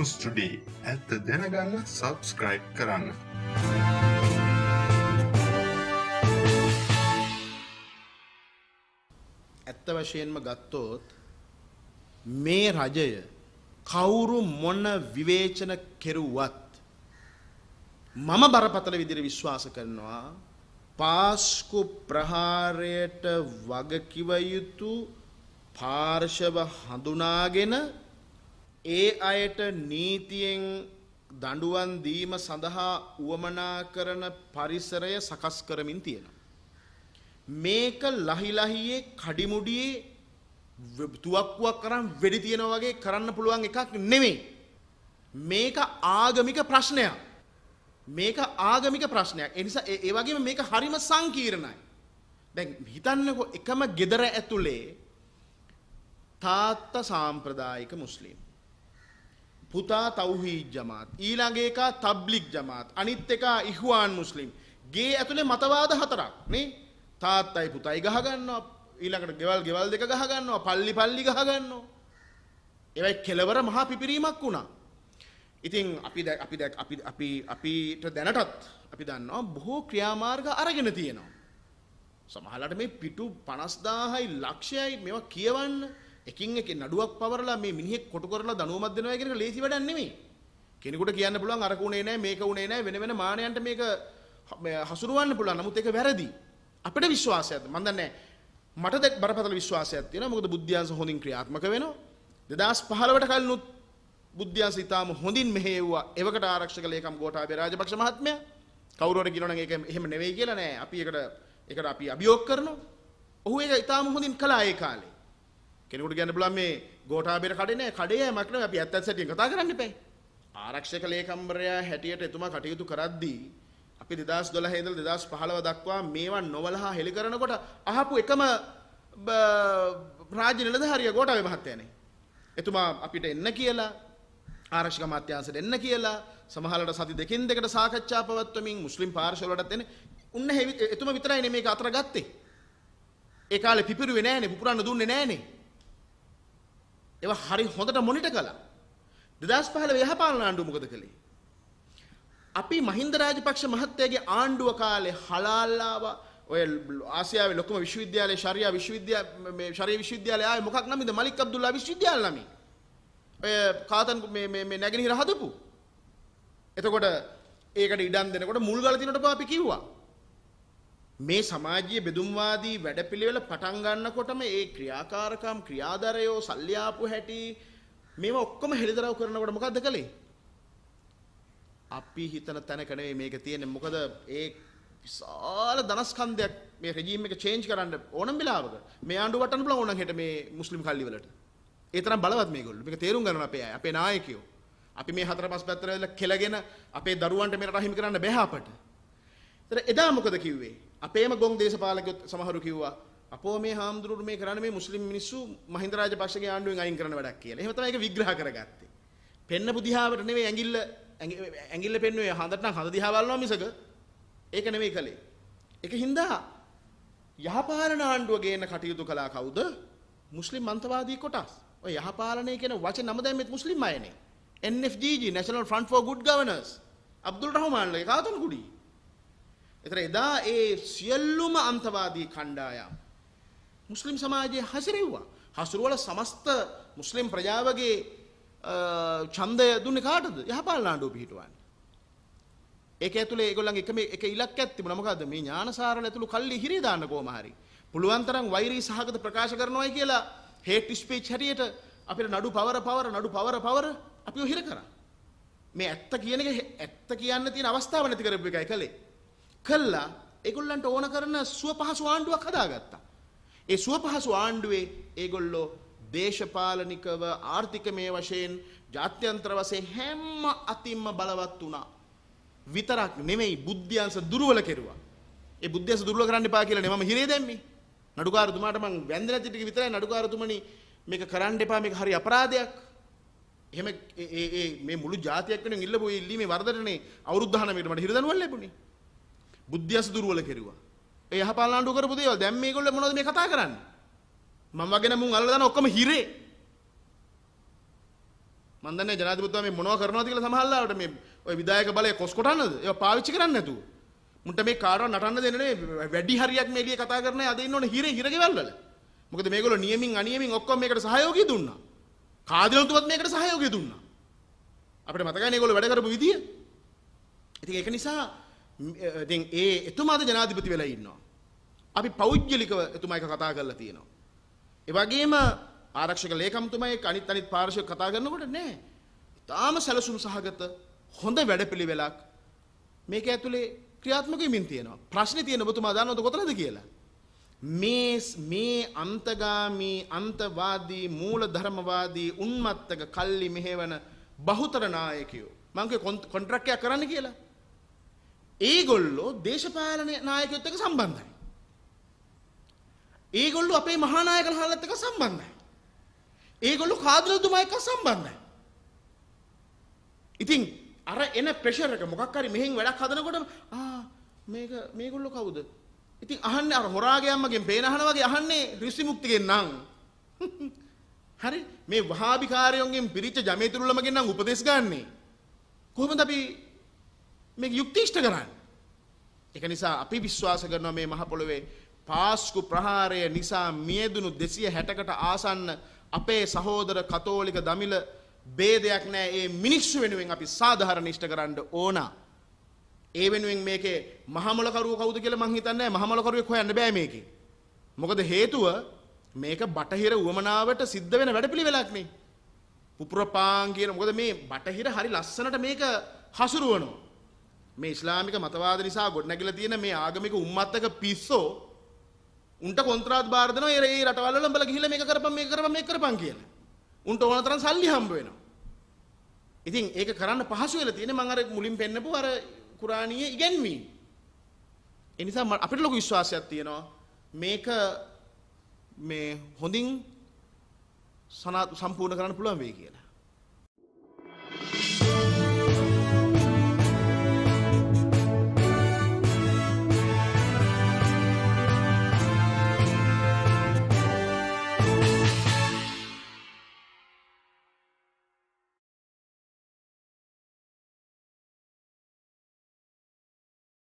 නිවස් today ඇත්ත දැනගන්න subscribe කරන්න. ඇත්ත වශයෙන්ම ගත්තෝත් මේ රජය කවුරු මොන්න විවේචන කෙරුවත් මම බරපතල විදිර විශ්වාස කරනවා පාස්කු ප්‍රහාරයට වගකිව යුතු පාර්ශව හඳුනාගෙන ඒ අයට නීතියෙන් දඬුවම් දීම සඳහා උවමනා කරන පරිසරය සකස් කරමින් තියෙනවා. මේක ලහිලහියේ කඩිමුඩියේ තුවක්කුවක් කරන් වෙඩි තියනවා වගේ කරන්න පුළුවන් එකක් නෙමෙයි. මේක ආගමික ප්‍රශ්නයක්. මේක ආගමික ප්‍රශ්නයක්. ඒ නිසා ඒ වගේම මේක හරිම සංකීර්ණයි. දැන් හිතන්නකෝ එකම gedara ඇතුලේ තාත්තා සාම්ප්‍රදායික මුස්ලිම් පුතා තවහීද් ජමාත් ඊළඟ එක තබ්ලිග් ජමාත් අනිත් එක ඉහ්වාන් මුස්ලිම් ගේ ඇතුලේ මතවාද හතරක් නේ තාත්තයි පුතයි ගහ ගන්නවා ඊළඟට ගෙවල් ගෙවල් දෙක ගහ ගන්නවා පල්ලි පල්ලි ගහ ගන්නවා ඒවයි කෙලවර මහා පිපිරීමක් වුණා ඉතින් අපි අපි අපි අපි අපිට දැනටත් අපි දන්නවා බොහෝ ක්‍රියාමාර්ග අරගෙන තියෙනවා සමහරවිට මේ පිටු 50000යි ලක්ෂයයි මේවා කියවන්න එකින් එක නඩුවක් පවරලා මේ මිනිහෙක් කොටු කරලා දනුවමක් දෙනවා කියන එක ලේසි වැඩක් නෙමෙයි. කෙනෙකුට කියන්න පුළුවන් අරක උනේ නැහැ මේක උනේ නැහැ වෙන වෙන මානයන්ට මේක හසුරුවන්න පුළුවන්. නමුත් ඒක වැරදි. අපිට විශ්වාසයක්ද? මම දන්නේ මට බරපතල විශ්වාසයක් තියෙනවා. මොකද බුද්ධ්‍යාංශ හොඳින් ක්‍රියාත්මක වෙනවා. 2015ට කලිනුත් බුද්ධ්‍යාංශ ඊටාම හොඳින් මෙහෙව්වා. එවකට ආරක්ෂක ලේකම් ගෝඨාභය රාජපක්ෂ මහත්මයා කවුරු හරි කියනවනම් ඒක එහෙම නෙවෙයි කියලා නෑ. අපි ඒකට ඒකට අපි අභියෝග කරනවා. ඔහු ඒක ඊටාම හොඳින් කළා ඒ කාලේ. කෙනෙකුට කියන්න පුළුවන් මේ ගෝඨාභයට කඩේ නෑ කඩේ යෑමක් නෙවෙයි අපි ඇත්ත ඇත්තටින් කතා කරන්න එපා. ආරක්ෂක ලේකම්වරයා හැටියට එතුමා කටයුතු කරද්දී අපි 2012 ඉඳලා 2015 දක්වා මේවා නොවලහා හෙලි කරනකොට අහපු එකම රාජ්‍ය නිලධාරිය ගෝඨාභය මහත්තයානේ. එතුමා අපිට එන්න කියලා ආරක්ෂක අමාත්‍යාංශයට එන්න කියලා සමහරවිට සති දෙකෙන් දෙකට සාකච්ඡා පවත්වමින් මුස්ලිම් පාර්ශවවලටත් එන්නේ. උන්න එතුමා විතරයි මේක අතර ගත්තේ. ඒ කාලේ පිපිරුවේ නෑනේ පුපුරන්න දුන්නේ නෑනේ. ඒවා හරි හොඳට මොනිටර් කළා. 2015 යහපාලන ආණ්ඩුව මොකද කළේ? අපි මහින්ද රාජපක්ෂ මහත්තයාගේ ආණ්ඩුව කාලේ හලාල්ලාව ඔය ආසියාවේ ලොකුම විශ්වවිද්‍යාලය ශරියා විශ්වවිද්‍යාල මේ ශරිය විශ්වවිද්‍යාලය ආවේ මොකක් නම්ද මලික් අබ්දුල්ලා විශ්වවිද්‍යාල නමින්. ඔය කාතන් මේ මේ මේ නැගෙනහිර හදපු. එතකොට ඒකට ඉඩම් දෙනකොට මුල්ගල දිනට පාපි කිව්වා. මේ සමාජයේ බෙදුම්වාදී වැඩපිළිවෙල පටන් ගන්නකොටම ඒ ක්‍රියාකාරකම් ක්‍රියාදරයෝ සල්ලි ආපු හැටි මේවා ඔක්කොම හෙළිදරව් කරනකොට මොකද්ද කළේ? අපි හිතන තැනක නෙවෙයි මේක තියෙන්නේ. මොකද ඒ විශාල ධනස්කන්ධයක් මේ රෙජීම් එක චේන්ජ් කරන්න ඕනම වෙලාවක මේ ආණ්ඩුව වටන්න බලව ඕනනම් හෙට මේ මුස්ලිම් කල්ලි වලට. ඒ තරම් බලවත් මේගොල්ලෝ. මේක තේරුම් ගන්න අපේ අය, අපේ නායකයෝ. අපි මේ හතර පහ පැත්තට කෙලගෙන අපේ දරුවන්ට මේකට රහිම කරන්න බැහැ අපට. ඒතර එදා මොකද කිව්වේ? අපේම ගොන් දේශපාලකයෝ සමහරු කිව්වා අපෝ මේ හාමුදුරුවෝ මේ කරන්නේ මේ මුස්ලිම් මිනිස්සු මහින්ද රාජපක්ෂගේ ආණ්ඩුවෙන් අයින් කරන වැඩක් කියලා. එහෙම තමයි ඒක විග්‍රහ කරගත්තේ. පෙන්නපු දිහාවට නෙවෙයි ඇඟිල්ල ඇඟිල්ල පෙන්නුවේ හඳට නම් හඳ දිහා බලනවා මිසක ඒක නෙවෙයි කලේ. ඒක හින්දා යහපාලන ආණ්ඩුව ගේන කටයුතු කළා කවුද? මුස්ලිම් මන්තවාදී කොටස්. ඔය යහපාලනය කියන වචන නම දැම්මෙත් මුස්ලිම් අයනේ. NFGG National Front for Good Governance. Abdul රහමාන්ලගේ කාතන් කුඩියේ එතන එදා ඒ සියල්ලුම අන්තවාදී කණ්ඩායම් මුස්ලිම් සමාජයේ හසිරෙව්වා. හසුරුවල සමස්ත මුස්ලිම් ප්‍රජාවගේ ඡන්දය දුන්නේ කාටද? යහපාලන ආණ්ඩුව පිහිටවන්නේ. ඒක ඇතුලේ ඒගොල්ලන්ගේ එකම එක ඉලක්කයක් තිබුණා. මොකද්ද? මේ ඥානසාරල ඇතුළු කල්ලි හිරිය දාන්න කොහොම හරි. පුළුවන් තරම් වෛරී සහගත ප්‍රකාශ කරනවායි කියලා හේට් ස්පීච් හැටියට අපිට නඩු පවර පවර නඩු පවර පවර අපිව හිර කරා. මේ ඇත්ත කියන එක ඇත්ත කියන්න තියෙන අවස්ථාව නැති කරපු එකයි කලේ. කළා ඒගොල්ලන්ට ඕන කරන සුවපහසු ආණ්ඩුවක් හදාගත්තා. ඒ සුවපහසු ආණ්ඩුවේ ඒගොල්ලෝ දේශපාලනිකව ආර්ථිකමය වශයෙන් ජාත්‍යන්තර වශයෙන් හැම අතිම්ම බලවත් වුණා. විතරක් නෙමෙයි බුද්ධ්‍යංශ දුර්වල කෙරුවා. ඒ බුද්ධ්‍යංශ දුර්වල කරන්න එපා කියලා නේ මම හිරේ දැම්මේ. නඩුකාරතුමාට මං වැන්ද නැති ටික විතරයි නඩුකාරතුමනි මේක කරන්න එපා මේක හරි අපරාධයක්. එහෙම ඒ ඒ මේ මුළු ජාතියක් වෙනුවෙන් ඉල්ලපු ඉල්ලීමේ වරදටනේ අවුරුද්ද 9 මේකට මට හිරදනුවක් ලැබුණේ. බුද්ධියස දුර්වල කෙරුවා. ඒ යහපාලනාඩු කරපු දේවල් දැන් මේගොල්ලෝ මොනවද මේ කතා කරන්නේ? මම වගේ නම් මුන් අල්ලලා දාන ඔක්කොම හිරේ. මන් දන්නේ ජනාධිපතිතුමා මේ මොනව කරනවද කියලා සමහරවිට මේ ওই විධායක බලය කොස් කොටන්නද? ඒවා පාවිච්චි කරන්නේ නැතුව. මුන්ට මේ කාටවත් නටන්න දෙන්නේ නෙමෙයි. වැඩි හරියක් මේ එළියේ කතා කරන අය අද ඉන්නෝනේ හිරේ හිරගෙවල් වල. මොකද මේගොල්ලෝ නියමින් අනියමින් ඔක්කොම මේකට සහයෝගය දුන්නා. කාදිලතුමත් මේකට සහයෝගය දුන්නා. අපිට මතකයි මේගොල්ලෝ වැඩ කරපු විදිය. ඉතින් ඒක නිසා දැන් ඒ එතුමාද ජනාධිපති වෙලා ඉන්නවා. අපි පෞද්ගලිකව එතුමා එක කතා කරලා තියෙනවා. ඒ වගේම ආරක්ෂක ලේකම්තුමා එක්ක අනිත් අනිත් පාර්ශ්ව කතා කරනකොට නෑ. තාම සැලසුම් සහගත හොඳ වැඩපිළිවෙලක් මේක ඇතුලේ ක්‍රියාත්මක වෙමින් තියෙනවා. ප්‍රශ්නේ තියෙන ඔබතුමා දන්නවද කොතනද කියලා? මේ මේ අන්තගාමී අන්තවාදී මූලධර්මවාදී උන්මත්තක කල්ලි මෙහෙවන බහුතර නායකයෝ මං කිය කොන්ත්‍රාක්කයක් කරන්න කියලා ඒගොල්ලෝ දේශපාලන නායකයොත් එක්ක සම්බන්ධයි. ඒගොල්ලෝ අපේ මහානායක හලත් එක්ක සම්බන්ධයි. ඒගොල්ලෝ කාදරතුමා එක්ක සම්බන්ධයි. ඉතින් අර එන ප්‍රෙෂර් එක මොකක් හරි මෙහෙන් වැඩක් හදනකොට ආ මේක මේගොල්ලෝ කවුද? ඉතින් අහන්නේ අර හොරාගේ අම්මගෙන් බේන අහන වගේ අහන්නේ ඍෂි මුක්තිගෙන් නම්. හරි මේ වහාබිකාරයන්ගෙන් පිරිච්ච ජමේතුරුලමගෙන් නම් උපදේශ ගන්නනේ. කොහොමද අපි මේ යුක්තිෂ්ට කරන්න. එක නිසා අපි විශ්වාස කරනවා මේ මහපොළොවේ පාස්කු ප්‍රහාරය නිසා මියදුණු දෙසිය හැටකට ආසන්න අපේ සහෝදර කතෝලික දමිල බේදයක් නෑ ඒ මිනිස්සු වෙනුවෙන් අපි සාධහරනිෂ්ට කරන්න ඕනා. ඒ වෙනුවෙන් මේකේ මහමලකරුව කවුද කියලා මං හිතන්නේ මහමලකරුවෙක් හොයන්න බෑ මේකේ. මොකද හේතුව මේක බටහිර උවමනාවට සිද්ධ වෙන වැඩපිළිවෙලක් නේ. පුපුරපාන් කියන මොකද මේ බටහිර හරි ලස්සනට මේක හසුරුවනවා. මේ ඉස්ලාමික මතවාද නිසා ගොඩනැගිලා තියෙන මේ ආගමික උම්මත්තක පිස්සෝ උන්ට කොන්ත්‍රාත් බාර දෙනවා ඒ රටවල් වල උඹලා ගිහිල්ලා මේක කරපම් මේක කරපම් මේක කරපම් කියලා. උන්ට ඕන තරම් සල්ලි හම්බ වෙනවා. ඉතින් ඒක කරන්න පහසු වෙලා තියෙන්නේ මම අර මුලින් පෙන්නපු අර කුරාණීය ඉගැන්වීම. ඒ නිසා අපිට ලොකු විශ්වාසයක් තියෙනවා මේක මේ හොඳින් සම්පූර්ණ කරන්න පුළුවන් වෙයි කියලා.